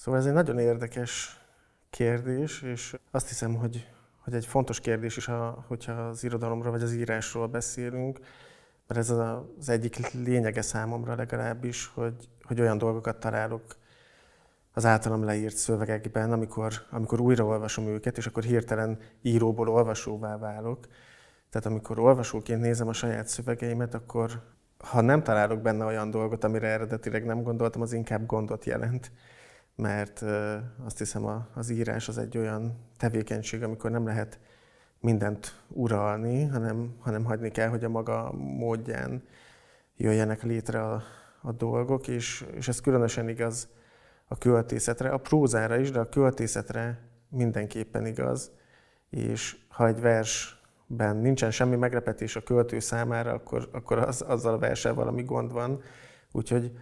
Szóval ez egy nagyon érdekes kérdés, és azt hiszem, hogy, hogy egy fontos kérdés is, ha hogyha az irodalomról vagy az írásról beszélünk, mert ez az egyik lényege számomra legalábbis, hogy, hogy olyan dolgokat találok az általam leírt szövegekben, amikor, amikor újraolvasom őket, és akkor hirtelen íróból olvasóvá válok. Tehát amikor olvasóként nézem a saját szövegeimet, akkor ha nem találok benne olyan dolgot, amire eredetileg nem gondoltam, az inkább gondot jelent mert azt hiszem az írás az egy olyan tevékenység, amikor nem lehet mindent uralni, hanem, hanem hagyni kell, hogy a maga módján jöjjenek létre a, a dolgok, és, és ez különösen igaz a költészetre, a prózára is, de a költészetre mindenképpen igaz, és ha egy versben nincsen semmi meglepetés a költő számára, akkor, akkor az, azzal a verssel valami gond van, úgyhogy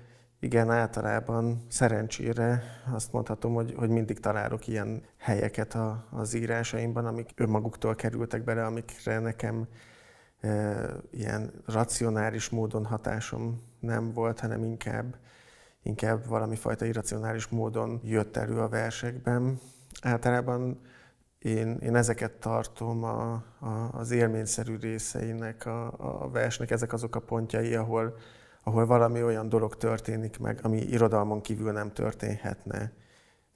igen, általában szerencsére azt mondhatom, hogy, hogy mindig találok ilyen helyeket a, az írásaimban, amik önmaguktól kerültek bele, amikre nekem e, ilyen racionális módon hatásom nem volt, hanem inkább, inkább valami fajta irracionális módon jött elő a versekben. Általában én, én ezeket tartom a, a, az élményszerű részeinek a, a versnek, ezek azok a pontjai, ahol, ahol valami olyan dolog történik meg, ami irodalmon kívül nem történhetne.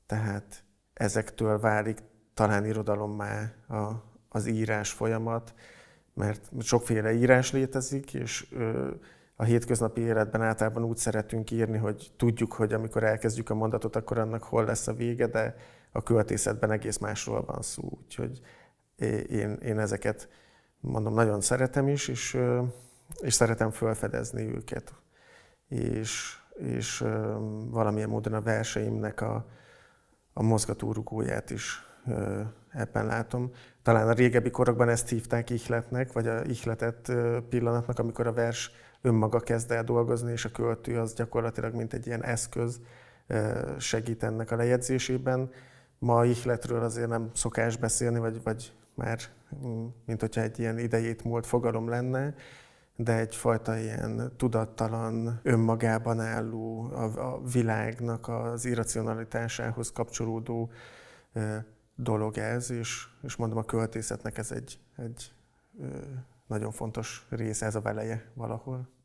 Tehát ezektől válik talán irodalommá a, az írás folyamat, mert sokféle írás létezik, és ö, a hétköznapi életben általában úgy szeretünk írni, hogy tudjuk, hogy amikor elkezdjük a mondatot, akkor annak hol lesz a vége, de a költészetben egész másról van szó. Úgyhogy én, én ezeket mondom, nagyon szeretem is, és ö, és szeretem felfedezni őket. És, és valamilyen módon a verseimnek a, a mozgatórugóját is ebben látom. Talán a régebbi korokban ezt hívták ihletnek, vagy a ihletett pillanatnak, amikor a vers önmaga kezd el dolgozni, és a költő az gyakorlatilag mint egy ilyen eszköz segít ennek a lejegyzésében. Ma ihletről azért nem szokás beszélni, vagy, vagy már mm, mint hogyha egy ilyen idejét múlt fogalom lenne, de egyfajta ilyen tudattalan, önmagában álló, a, a világnak az irracionalitásához kapcsolódó dolog ez, és, és mondom, a költészetnek ez egy, egy nagyon fontos része, ez a veleje valahol.